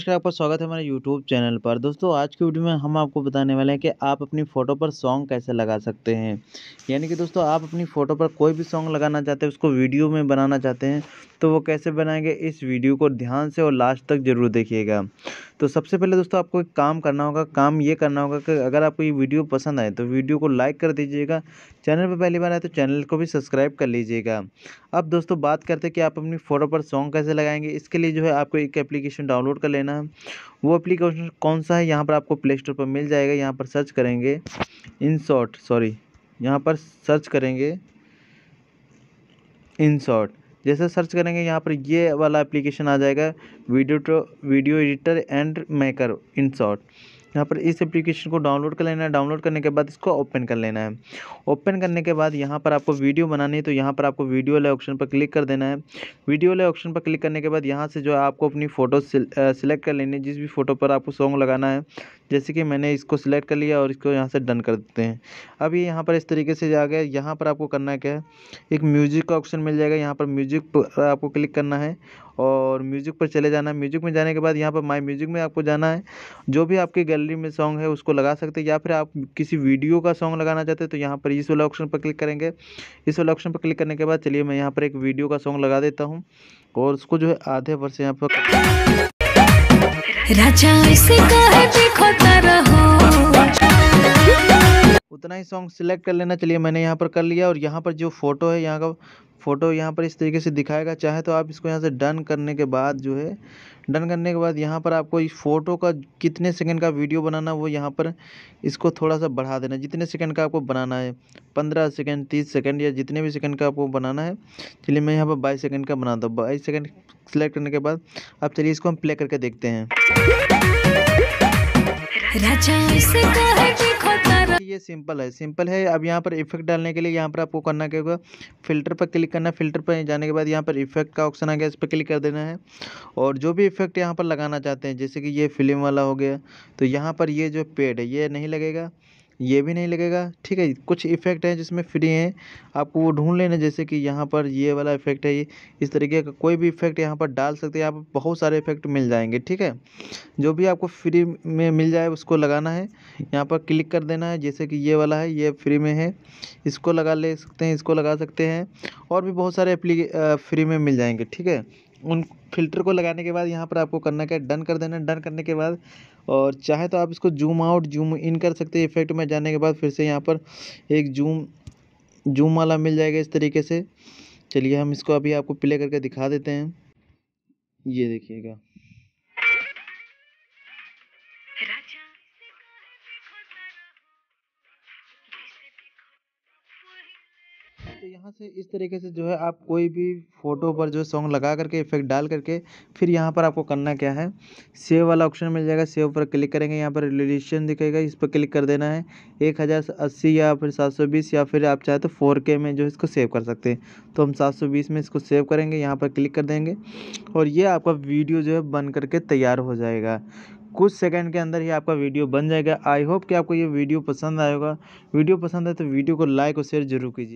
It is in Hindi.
नमस्कार आपका स्वागत है हमारे YouTube चैनल पर दोस्तों आज की वीडियो में हम आपको बताने वाले हैं कि आप अपनी फ़ोटो पर सॉन्ग कैसे लगा सकते हैं यानी कि दोस्तों आप अपनी फ़ोटो पर कोई भी सॉन्ग लगाना चाहते हैं उसको वीडियो में बनाना चाहते हैं तो वो कैसे बनाएंगे इस वीडियो को ध्यान से और लास्ट तक ज़रूर देखिएगा तो सबसे पहले दोस्तों आपको एक काम करना होगा काम ये करना होगा कि अगर आपको ये वीडियो पसंद आए तो वीडियो को लाइक कर दीजिएगा चैनल पर पहली बार आए तो चैनल को भी सब्सक्राइब कर लीजिएगा अब दोस्तों बात करते हैं कि आप अपनी फ़ोटो पर सॉन्ग कैसे लगाएंगे इसके लिए जो है आपको एक एप्लीकेशन डाउनलोड कर लेना करना है वो एप्लीकेशन कौन सा है यहाँ पर आपको प्ले स्टोर पर मिल जाएगा यहाँ पर सर्च करेंगे इन शॉर्ट सॉरी यहाँ पर सर्च करेंगे इन शॉर्ट जैसे सर्च करेंगे यहाँ पर ये वाला एप्लीकेशन आ जाएगा video to video editor and maker InShot यहाँ पर इस एप्लीकेशन को डाउनलोड कर लेना है डाउनलोड करने के बाद इसको ओपन कर लेना है ओपन करने के बाद यहाँ पर आपको वीडियो बनानी है तो यहाँ पर आपको वीडियो वाले ऑप्शन पर क्लिक कर देना है वीडियो वाले ऑप्शन पर क्लिक करने के बाद यहाँ से जो है आपको अपनी फ़ोटो सिलेक्ट कर लेनी है जिस भी फ़ोटो पर आपको सॉन्ग लगाना है जैसे कि मैंने इसको सिलेक्ट कर लिया और इसको यहाँ से डन कर देते हैं अब ये यहाँ पर इस तरीके से आ गया यहाँ पर आपको करना क्या है एक म्यूज़िक का ऑप्शन मिल जाएगा यहाँ पर म्यूज़िक पर आपको क्लिक करना है और म्यूज़िक पर चले जाना है म्यूज़िक में जाने के बाद यहाँ पर माई म्यूज़िक में आपको जाना है जो भी आपकी गैलरी में सॉन्ग है उसको लगा सकते हैं या फिर आप किसी वीडियो का सॉन्ग लगाना चाहते हैं तो यहाँ पर इस वाला ऑप्शन पर क्लिक करेंगे इस वाला ऑप्शन पर क्लिक करने के बाद चलिए मैं यहाँ पर एक वीडियो का सॉन्ग लगा देता हूँ और उसको जो है आधे पर से यहाँ पर राजा इसे तो उतना ही सॉन्ग सिलेक्ट कर लेना चलिए मैंने यहाँ पर कर लिया और यहाँ पर जो फ़ोटो है यहाँ का फ़ोटो यहाँ पर इस तरीके से दिखाएगा चाहे तो आप इसको यहाँ से डन करने के बाद जो है डन करने के बाद यहाँ पर आपको इस फ़ोटो का कितने सेकंड का वीडियो बनाना वो यहाँ पर इसको थोड़ा सा बढ़ा देना जितने सेकंड का आपको बनाना है पंद्रह सेकंड तीस सेकंड या जितने भी सेकंड का आपको बनाना है चलिए मैं यहाँ पर बाईस सेकंड का बनाता हूँ बाईस सेकंड सेलेक्ट करने के बाद आप चलिए इसको हम प्ले करके देखते हैं ये सिंपल है सिंपल है अब यहाँ पर इफेक्ट डालने के लिए यहाँ पर आपको करना क्या होगा फिल्टर पर क्लिक करना फिल्टर पर जाने के बाद यहाँ पर इफेक्ट का ऑप्शन आ गया इस पर क्लिक कर देना है और जो भी इफेक्ट यहाँ पर लगाना चाहते हैं जैसे कि ये फिल्म वाला हो गया तो यहाँ पर ये जो पेड है ये नहीं लगेगा ये भी नहीं लगेगा ठीक है कुछ इफ़ेक्ट हैं जिसमें फ्री हैं आपको वो ढूंढ लेना जैसे कि यहाँ पर ये वाला इफ़ेक्ट है ये इस तरीके का कोई भी इफ़ेक्ट यहाँ पर डाल सकते हैं आप बहुत सारे इफ़ेक्ट मिल जाएंगे ठीक है जो भी आपको फ्री में मिल जाए उसको लगाना है यहाँ पर क्लिक कर देना है जैसे कि ये वाला है ये फ्री में है इसको लगा ले सकते हैं इसको लगा सकते हैं और भी बहुत सारे फ्री में मिल जाएंगे ठीक है उन फ़िल्टर को लगाने के बाद यहाँ पर आपको करना क्या है डन कर देना डन करने के बाद और चाहे तो आप इसको जूम आउट जूम इन कर सकते हैं इफेक्ट में जाने के बाद फिर से यहाँ पर एक जूम जूम वाला मिल जाएगा इस तरीके से चलिए हम इसको अभी आपको प्ले करके दिखा देते हैं ये देखिएगा तो यहाँ से इस तरीके से जो है आप कोई भी फ़ोटो पर जो सॉन्ग लगा करके इफेक्ट डाल करके फिर यहाँ पर आपको करना क्या है सेव वाला ऑप्शन मिल जाएगा सेव पर क्लिक करेंगे यहाँ पर रिलेशन दिखेगा इस पर क्लिक कर देना है एक हज़ार अस्सी या फिर सात सौ बीस या फिर आप चाहे तो फोर के में जो इसको सेव कर सकते हैं तो हम सात सौ बीस में इसको सेव करेंगे यहाँ पर क्लिक कर देंगे और ये आपका वीडियो जो है बन करके तैयार हो जाएगा कुछ सेकंड के अंदर ही आपका वीडियो बन जाएगा आई होप कि आपको ये वीडियो पसंद आएगा वीडियो पसंद है तो वीडियो को लाइक और शेयर जरूर कीजिए